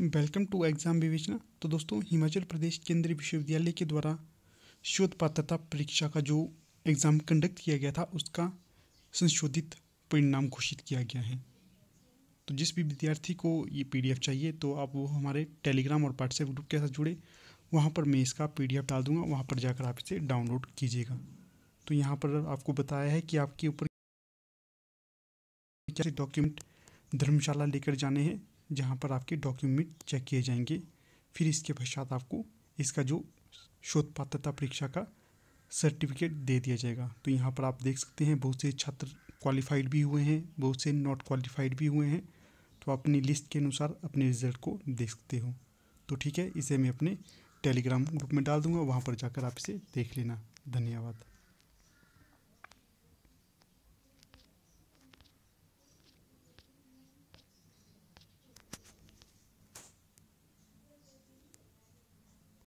welcome to exam विवेचना तो दोस्तों हिमाचल प्रदेश केंद्रीय विश्वविद्यालय के द्वारा शोध पात्रता परीक्षा का जो एग्ज़ाम कंडक्ट किया गया था उसका संशोधित परिणाम घोषित किया गया है तो जिस भी विद्यार्थी को ये पीडीएफ चाहिए तो आप वो हमारे टेलीग्राम और व्हाट्सएप ग्रुप के साथ जुड़े वहाँ पर मैं इसका पी डाल दूँगा वहाँ पर जाकर आप इसे डाउनलोड कीजिएगा तो यहाँ पर आपको बताया है कि आपके ऊपर डॉक्यूमेंट धर्मशाला लेकर जाने हैं जहाँ पर आपके डॉक्यूमेंट चेक किए जाएंगे फिर इसके पश्चात आपको इसका जो शोध पात्रता परीक्षा का सर्टिफिकेट दे दिया जाएगा तो यहाँ पर आप देख सकते हैं बहुत से छात्र क्वालिफाइड भी हुए हैं बहुत से नॉट क्वालिफाइड भी हुए हैं तो आप अपनी लिस्ट के अनुसार अपने रिजल्ट को देख सकते हो तो ठीक है इसे मैं अपने टेलीग्राम ग्रुप में डाल दूंगा वहाँ पर जाकर आप इसे देख लेना धन्यवाद